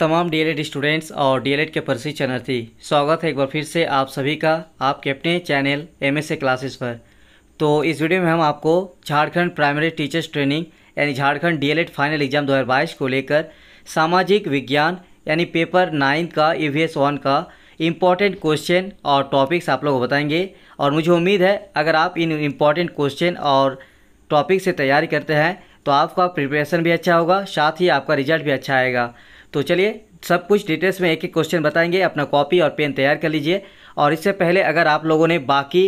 तमाम D students e और D e के प्रशिक्षणार्थी स्वागत है एक बार फिर से आप सभी का आपके अपने चैनल एम एस क्लासेस पर तो इस वीडियो में हम आपको झारखंड प्राइमरी टीचर्स ट्रेनिंग यानी झारखंड डी फाइनल एग्जाम 2022 को लेकर सामाजिक विज्ञान यानी पेपर नाइन्थ का ई वी वन का इम्पॉर्टेंट क्वेश्चन और टॉपिक्स आप लोग बताएंगे और मुझे उम्मीद है अगर आप इन इम्पॉर्टेंट क्वेश्चन और टॉपिक से तैयारी करते हैं तो आपका प्रिपरेशन भी अच्छा होगा साथ ही आपका रिजल्ट भी अच्छा आएगा तो चलिए सब कुछ डिटेल्स में एक एक क्वेश्चन बताएंगे अपना कॉपी और पेन तैयार कर लीजिए और इससे पहले अगर आप लोगों ने बाकी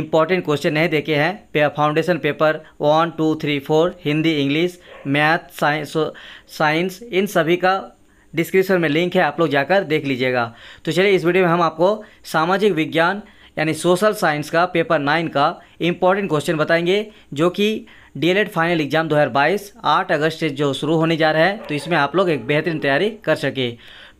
इंपॉर्टेंट क्वेश्चन नहीं देखे हैं पे foundation paper one two three four Hindi English math science science इन सभी का डिस्क्रिप्शन में लिंक है आप लोग जाकर देख लीजिएगा तो चलिए इस वीडियो में हम आपको सामाजिक विज्ञान यानी सोशल साइंस का पेपर नाइन का इम्पॉर्टेंट क्वेश्चन बताएंगे जो कि डी फाइनल एग्ज़ाम 2022 8 अगस्त से जो शुरू होने जा रहा है तो इसमें आप लोग एक बेहतरीन तैयारी कर सके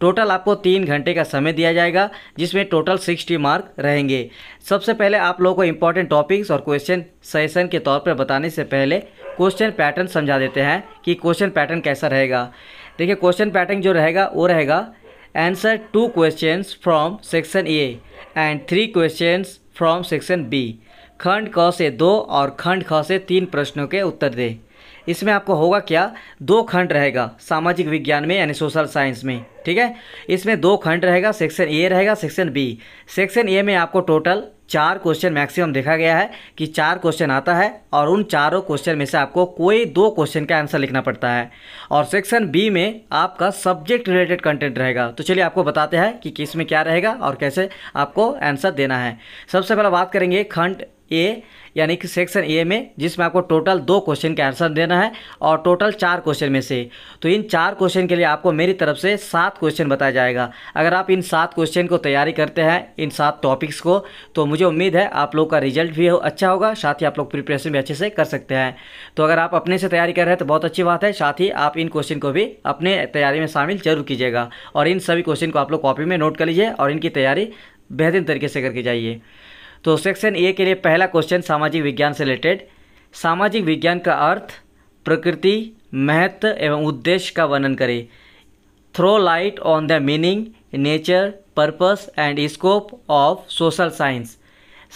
टोटल आपको तीन घंटे का समय दिया जाएगा जिसमें टोटल सिक्सटी मार्क रहेंगे सबसे पहले आप लोगों को इम्पॉर्टेंट टॉपिक्स और क्वेश्चन सेशन के तौर पर बताने से पहले क्वेश्चन पैटर्न समझा देते हैं कि क्वेश्चन पैटर्न कैसा रहेगा देखिए क्वेश्चन पैटर्न जो रहेगा वो रहेगा answer two question from section A and three question from section B खंड क से दो और खंड ख से तीन प्रश्नों के उत्तर दें इसमें आपको होगा क्या दो खंड रहेगा सामाजिक विज्ञान में यानी सोशल साइंस में ठीक है इसमें दो खंड रहेगा सेक्शन ए रहेगा सेक्शन बी सेक्शन ए में आपको टोटल चार क्वेश्चन मैक्सिमम देखा गया है कि चार क्वेश्चन आता है और उन चारों क्वेश्चन में से आपको कोई दो क्वेश्चन का आंसर लिखना पड़ता है और सेक्शन बी में आपका सब्जेक्ट रिलेटेड कंटेंट रहेगा तो चलिए आपको बताते हैं कि किस में क्या रहेगा और कैसे आपको आंसर देना है सबसे पहले बात करेंगे खंड ए यानी कि सेक्शन ए में जिसमें आपको टोटल दो क्वेश्चन के आंसर देना है और टोटल चार क्वेश्चन में से तो इन चार क्वेश्चन के लिए आपको मेरी तरफ से सात क्वेश्चन बताया जाएगा अगर आप इन सात क्वेश्चन को तैयारी करते हैं इन सात टॉपिक्स को तो मुझे उम्मीद है आप लोग का रिजल्ट भी हो, अच्छा होगा साथ ही आप लोग प्रिपरेशन भी अच्छे से कर सकते हैं तो अगर आप अपने से तैयारी कर रहे हैं तो बहुत अच्छी बात है साथ ही आप इन क्वेश्चन को भी अपने तैयारी में शामिल जरूर कीजिएगा और इन सभी क्वेश्चन को आप लोग कॉपी में नोट कर लीजिए और इनकी तैयारी बेहतरीन तरीके से करके जाइए तो सेक्शन ए के लिए पहला क्वेश्चन सामाजिक विज्ञान से रिलेटेड सामाजिक विज्ञान का अर्थ प्रकृति महत्व एवं उद्देश्य का वर्णन करें throw light on the meaning nature purpose and scope of social science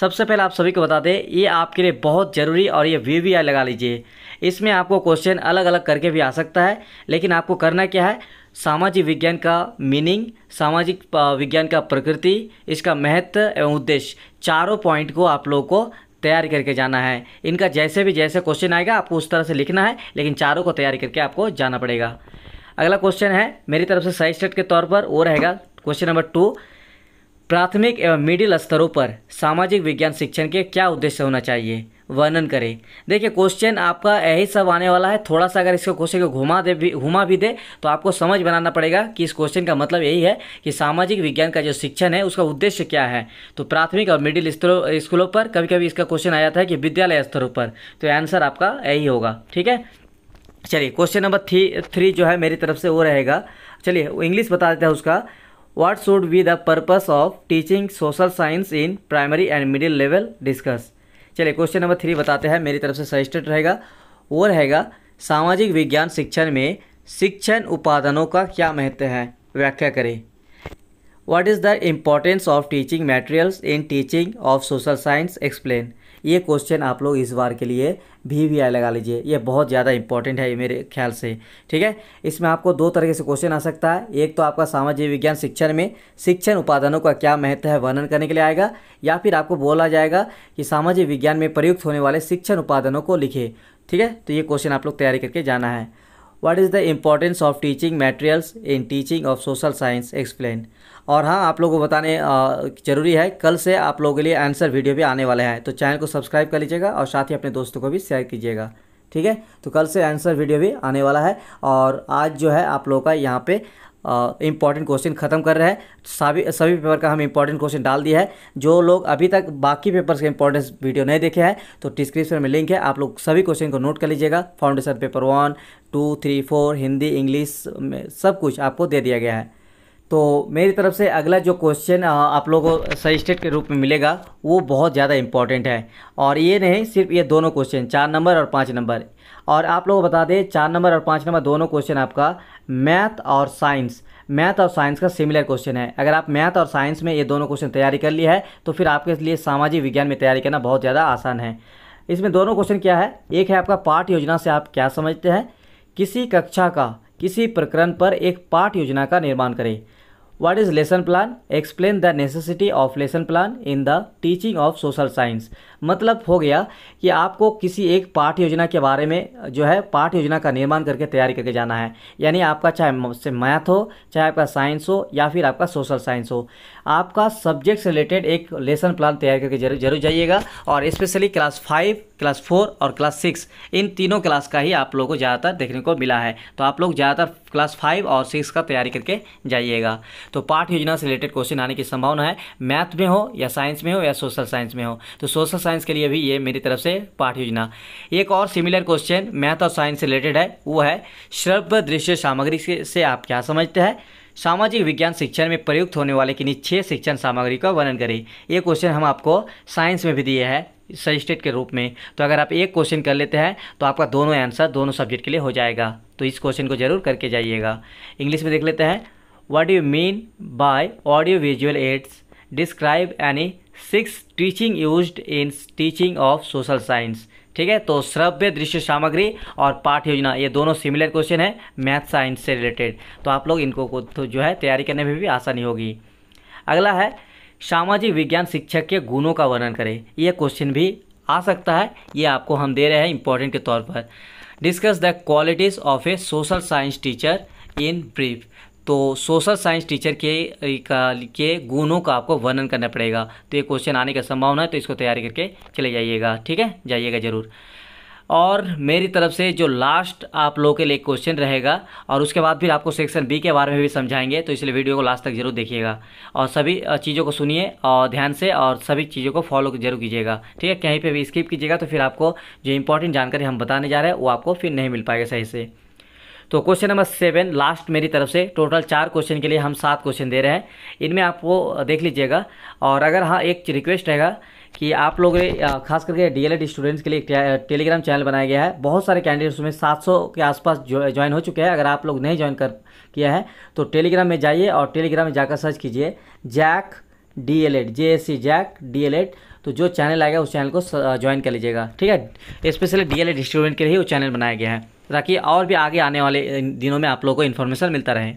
सबसे पहले आप सभी को बता दें ये आपके लिए बहुत ज़रूरी और ये वी वी आई लगा लीजिए इसमें आपको क्वेश्चन अलग अलग करके भी आ सकता है लेकिन आपको करना क्या है सामाजिक विज्ञान का मीनिंग सामाजिक विज्ञान का प्रकृति इसका महत्व एवं उद्देश्य चारों पॉइंट को आप लोगों को तैयार करके जाना है इनका जैसे भी जैसे क्वेश्चन आएगा आपको उस तरह से लिखना है लेकिन चारों को तैयार करके आपको जाना पड़ेगा अगला क्वेश्चन है मेरी तरफ से सही स्टेट के तौर पर वो रहेगा क्वेश्चन नंबर टू प्राथमिक एवं मिडिल स्तरों पर सामाजिक विज्ञान शिक्षण के क्या उद्देश्य होना चाहिए वर्णन करें देखिए क्वेश्चन आपका यही सब आने वाला है थोड़ा सा अगर इसको क्वेश्चन को घुमा दे भी घुमा भी दे तो आपको समझ बनाना पड़ेगा कि इस क्वेश्चन का मतलब यही है कि सामाजिक विज्ञान का जो शिक्षण है उसका उद्देश्य क्या है तो प्राथमिक और मिडिल स्तरों स्कूलों पर कभी कभी इसका क्वेश्चन आ जाता है कि विद्यालय स्तरों पर तो आंसर आपका यही होगा ठीक है चलिए क्वेश्चन नंबर थ्री थ्री जो है मेरी तरफ से वो रहेगा चलिए इंग्लिश बता देता है उसका What should be the purpose of teaching social science in primary and middle level? Discuss. चलिए क्वेश्चन नंबर थ्री बताते हैं मेरी तरफ से सजेस्टेड रहेगा वो रहेगा सामाजिक विज्ञान शिक्षण में शिक्षण उपादानों का क्या महत्व है व्याख्या करें what is the importance of teaching materials in teaching of social science explain ये क्वेश्चन आप लोग इस बार के लिए भी वी आई लगा लीजिए ये बहुत ज़्यादा इंपॉर्टेंट है मेरे ख्याल से ठीक है इसमें आपको दो तरह से क्वेश्चन आ सकता है एक तो आपका सामाजिक विज्ञान शिक्षण में शिक्षण उपादानों का क्या महत्व है वर्णन करने के लिए आएगा या फिर आपको बोला जाएगा कि सामाजिक विज्ञान में प्रयुक्त होने वाले शिक्षण उपादनों को लिखे ठीक है तो ये क्वेश्चन आप लोग तैयारी करके जाना है what is the importance of teaching materials in teaching of social science explain और हाँ आप लोगों को बताने जरूरी है कल से आप लोगों के लिए आंसर वीडियो भी आने वाले हैं तो चैनल को सब्सक्राइब कर लीजिएगा और साथ ही अपने दोस्तों को भी शेयर कीजिएगा ठीक है तो कल से आंसर वीडियो भी आने वाला है और आज जो है आप लोगों का यहाँ पे इंपॉर्टेंट क्वेश्चन ख़त्म कर रहे हैं सभी सभी पेपर का हम इंपॉर्टेंट क्वेश्चन डाल दिया है जो लोग अभी तक बाकी पेपर्स के इंपॉर्टेंस वीडियो नहीं देखे हैं तो डिस्क्रिप्शन में लिंक है आप लोग सभी क्वेश्चन को नोट कर लीजिएगा foundation paper one two three four Hindi English में सब कुछ आपको दे दिया गया है तो मेरी तरफ से अगला जो क्वेश्चन आप लोगों को सजेस्टेड के रूप में मिलेगा वो बहुत ज़्यादा इंपॉर्टेंट है और ये नहीं सिर्फ ये दोनों क्वेश्चन चार नंबर और पाँच नंबर और आप लोगों को बता दें चार नंबर और पाँच नंबर दोनों क्वेश्चन आपका मैथ और साइंस मैथ और साइंस का सिमिलर क्वेश्चन है अगर आप मैथ और साइंस में ये दोनों क्वेश्चन तैयारी कर लिया है तो फिर आपके लिए सामाजिक विज्ञान में तैयारी करना बहुत ज़्यादा आसान है इसमें दोनों क्वेश्चन क्या है एक है आपका पाठ योजना से आप क्या समझते हैं किसी कक्षा का किसी प्रकरण पर एक पाठ योजना का निर्माण करें What is lesson plan? Explain the necessity of lesson plan in the teaching of social science. मतलब हो गया कि आपको किसी एक पाठ योजना के बारे में जो है पाठ योजना का निर्माण करके तैयारी करके जाना है यानी आपका चाहे मैथ हो चाहे आपका साइंस हो या फिर आपका सोशल साइंस हो आपका सब्जेक्ट से रिलेटेड एक लेसन प्लान तैयार करके जरूर जरूर जाइएगा और specially class five class four और क्लास सिक्स इन तीनों क्लास का ही आप लोगों को ज़्यादातर देखने को मिला है तो आप लोग ज़्यादातर क्लास फाइव और सिक्स का तैयारी करके जाइएगा तो पाठ योजना से रिलेटेड क्वेश्चन आने की संभावना है मैथ में हो या साइंस में हो या सोशल साइंस में हो तो सोशल साइंस के लिए भी ये मेरी तरफ से पाठ योजना एक और सिमिलर क्वेश्चन मैथ और साइंस से रिलेटेड है वो है श्रव्य दृश्य सामग्री से आप क्या समझते हैं सामाजिक विज्ञान शिक्षण में प्रयुक्त होने वाले किन्हीं छः शिक्षण सामग्री का वर्णन करें ये क्वेश्चन हम आपको साइंस में भी दिए हैं सजिस्टेड के रूप में तो अगर आप एक क्वेश्चन कर लेते हैं तो आपका दोनों आंसर दोनों सब्जेक्ट के लिए हो जाएगा तो इस क्वेश्चन को जरूर करके जाइएगा इंग्लिश में देख लेते हैं do you mean by audio visual aids describe any six teaching use in teaching of social science ठीक है तो श्रव्य दृश्य सामग्री और पाठ योजना ये दोनों सिमिलर क्वेश्चन है मैथ साइंस से रिलेटेड तो आप लोग इनको को तो जो है तैयारी करने में भी आसानी होगी अगला है सामाजिक विज्ञान शिक्षक के गुणों का वर्णन करें यह क्वेश्चन भी आ सकता है ये आपको हम दे रहे हैं इंपॉर्टेंट के तौर पर discuss the qualities of a social science teacher in brief तो सोशल साइंस टीचर के का, के गुणों का आपको वर्णन करना पड़ेगा तो ये क्वेश्चन आने का संभावना है तो इसको तैयारी करके चले जाइएगा ठीक है जाइएगा ज़रूर और मेरी तरफ से जो लास्ट आप लोगों के लिए क्वेश्चन रहेगा और उसके बाद फिर आपको सेक्शन बी के बारे में भी समझाएंगे तो इसलिए वीडियो को लास्ट तक जरूर देखिएगा और सभी चीज़ों को सुनिए और ध्यान से और सभी चीज़ों को फॉलो जरूर कीजिएगा ठीक है कहीं पर भी स्किप कीजिएगा तो फिर आपको जो इंपॉर्टेंट जानकारी हम बताने जा रहे हैं वो आपको फिर नहीं मिल पाएगा सही से तो क्वेश्चन नंबर सेवन लास्ट मेरी तरफ से टोटल चार क्वेश्चन के लिए हम सात क्वेश्चन दे रहे हैं इनमें आपको देख लीजिएगा और अगर हाँ एक रिक्वेस्ट रहेगा कि आप लोग खास करके डीएलएड स्टूडेंट्स के लिए टेलीग्राम चैनल बनाया गया है बहुत सारे कैंडिडेट्स उसमें 700 के आसपास ज्वाइन हो चुके हैं अगर आप लोग नहीं ज्वाइन कर किया है तो टेलीग्राम में जाइए और टेलीग्राम में जाकर सर्च कीजिए JAC D El Ed J S C JAC D El Ed तो जो चैनल आएगा उस चैनल को ज्वाइन कर लीजिएगा ठीक है specially D El Ed student के लिए वो चैनल बनाया गया है ताकि और भी आगे आने वाले दिनों में आप लोगों को इन्फॉर्मेशन मिलता रहे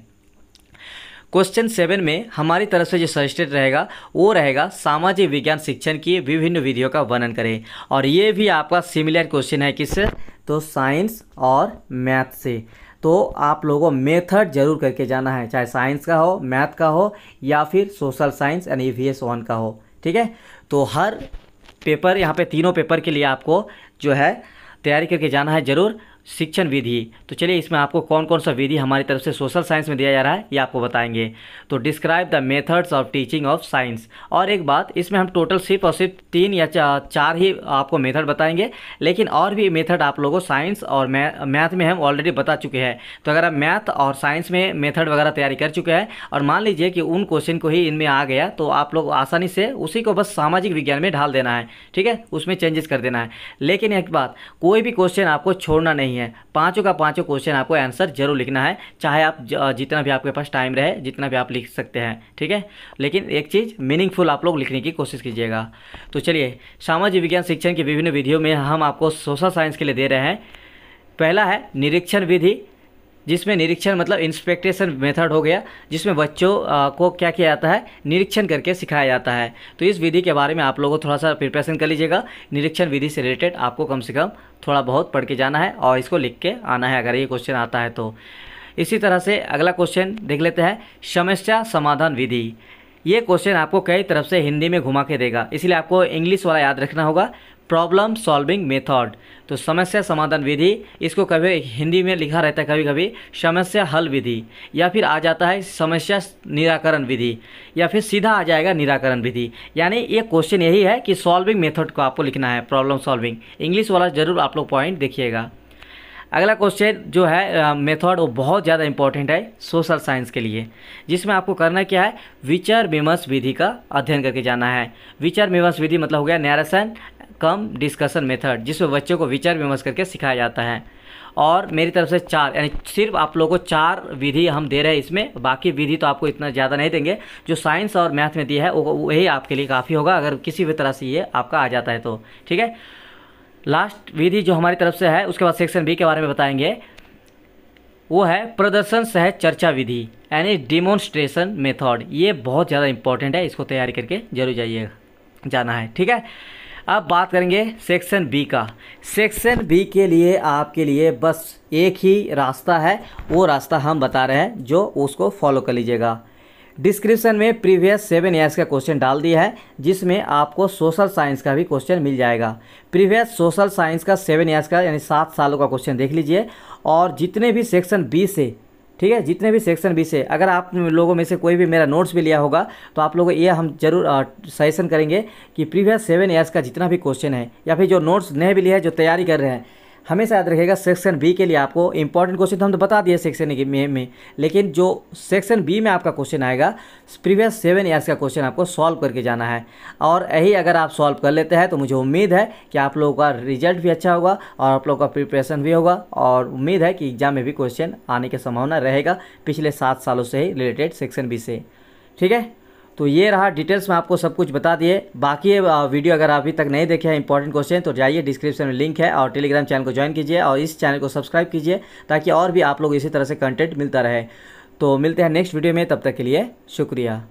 क्वेश्चन सेवन में हमारी तरफ से जो सजेस्टेड रहेगा वो रहेगा सामाजिक विज्ञान शिक्षण की विभिन्न विधियों का वर्णन करें और ये भी आपका सिमिलर क्वेश्चन है किससे तो साइंस और मैथ से तो आप लोगों मेथड जरूर करके जाना है चाहे साइंस का हो मैथ का हो या फिर social science and E V S one का हो ठीक है तो हर पेपर यहाँ पे तीनों पेपर के लिए आपको जो है तैयारी करके जाना है ज़रूर शिक्षण विधि तो चलिए इसमें आपको कौन कौन सा विधि हमारी तरफ से सोशल साइंस में दिया जा रहा है ये आपको बताएंगे तो describe the methods of teaching of science और एक बात इसमें हम टोटल सिर्फ और सिर्फ तीन या चार ही आपको मेथड बताएंगे लेकिन और भी मेथड आप लोगों साइंस और मैथ में हम ऑलरेडी बता चुके हैं तो अगर आप मैथ और साइंस में मेथड वगैरह तैयारी कर चुके हैं और मान लीजिए कि उन क्वेश्चन को ही इनमें आ गया तो आप लोग आसानी से उसी को बस सामाजिक विज्ञान में ढाल देना है ठीक है उसमें चेंजेस कर देना है लेकिन एक बात कोई भी क्वेश्चन आपको छोड़ना नहीं है है पांचों का पांचों क्वेश्चन आपको आंसर जरूर लिखना है चाहे आप जितना भी आपके पास टाइम रहे जितना भी आप लिख सकते हैं ठीक है लेकिन एक चीज़ मीनिंगफुल आप लोग लिखने की कोशिश कीजिएगा तो चलिए सामाजिक विज्ञान शिक्षण के विभिन्न विधियों में हम आपको सोशल साइंस के लिए दे रहे हैं पहला है निरीक्षण विधि जिसमें निरीक्षण मतलब इंस्पेक्टेशन मेथड हो गया जिसमें बच्चों को क्या किया जाता है निरीक्षण करके सिखाया जाता है तो इस विधि के बारे में आप लोगों थोड़ा सा प्रिपरेशन कर लीजिएगा निरीक्षण विधि से रिलेटेड आपको कम से कम थोड़ा बहुत पढ़ के जाना है और इसको लिख के आना है अगर ये क्वेश्चन आता है तो इसी तरह से अगला क्वेश्चन देख लेते हैं समस्या समाधान विधि ये क्वेश्चन आपको कई तरफ से हिंदी में घुमा के देगा इसलिए आपको इंग्लिश वाला याद रखना होगा प्रॉब्लम सॉल्विंग मेथड तो समस्या समाधान विधि इसको कभी हिंदी में लिखा रहता है कभी कभी समस्या हल विधि या फिर आ जाता है समस्या निराकरण विधि या फिर सीधा आ जाएगा निराकरण विधि यानी ये क्वेश्चन यही है कि सॉल्विंग मेथड को आपको लिखना है प्रॉब्लम सॉल्विंग इंग्लिश वाला ज़रूर आप लोग पॉइंट देखिएगा अगला क्वेश्चन जो है मेथड वो बहुत ज़्यादा इंपॉर्टेंट है सोशल साइंस के लिए जिसमें आपको करना क्या है विचार विमर्श विधि का अध्ययन करके जाना है विचार विमर्श विधि मतलब हो गया नैरसन कम डिस्कशन मेथड जिसमें बच्चों को विचार विमर्श करके सिखाया जाता है और मेरी तरफ से चार यानी सिर्फ आप लोगों को चार विधि हम दे रहे हैं इसमें बाकी विधि तो आपको इतना ज़्यादा नहीं देंगे जो साइंस और मैथ में दिया है वो वही आपके लिए काफ़ी होगा अगर किसी भी तरह से ये आपका आ जाता है तो ठीक है लास्ट विधि जो हमारी तरफ से है उसके बाद सेक्शन बी के बारे में बताएंगे वो है प्रदर्शन सह चर्चा विधि यानी डिमोन्स्ट्रेशन मेथड ये बहुत ज़्यादा इंपॉर्टेंट है इसको तैयारी करके जरूर जाइए जाना है ठीक है अब बात करेंगे सेक्शन बी का सेक्शन बी के लिए आपके लिए बस एक ही रास्ता है वो रास्ता हम बता रहे हैं जो उसको फॉलो कर लीजिएगा डिस्क्रिप्शन में प्रीवियस सेवन ईयर्स का क्वेश्चन डाल दिया है जिसमें आपको सोशल साइंस का भी क्वेश्चन मिल जाएगा प्रीवियस सोशल साइंस का सेवन ईयर्स का यानी सात सालों का क्वेश्चन देख लीजिए और जितने भी सेक्शन बी से ठीक है जितने भी सेक्शन बी से अगर आप लोगों में से कोई भी मेरा नोट्स भी लिया होगा तो आप लोगों ये हम जरूर सजेशन करेंगे कि प्रीवियस सेवन ईयर्स का जितना भी क्वेश्चन है या फिर जो नोट्स नए भी लिए हैं जो तैयारी कर रहे हैं हमेशा याद रखेगा सेक्शन बी के लिए आपको इंपॉर्टेंट क्वेश्चन हम तो बता दिए सेक्शन में, में लेकिन जो सेक्शन बी में आपका क्वेश्चन आएगा प्रीवियस सेवन ईयर्स का क्वेश्चन आपको सॉल्व करके जाना है और यही अगर आप सॉल्व कर लेते हैं तो मुझे उम्मीद है कि आप लोगों का रिजल्ट भी अच्छा होगा और आप लोगों का प्रिपरेशन भी होगा और उम्मीद है कि एग्जाम में भी क्वेश्चन आने की संभावना रहेगा पिछले सात सालों से ही रिलेटेड सेक्शन बी से ठीक है तो ये रहा डिटेल्स में आपको सब कुछ बता दिए बाकी वीडियो अगर अभी तक नहीं देखे हैं इंपॉर्टेंट क्वेश्चन तो जाइए डिस्क्रिप्शन में लिंक है और टेलीग्राम चैनल को ज्वाइन कीजिए और इस चैनल को सब्सक्राइब कीजिए ताकि और भी आप लोग इसी तरह से कंटेंट मिलता रहे तो मिलते हैं नेक्स्ट वीडियो में तब तक के लिए शुक्रिया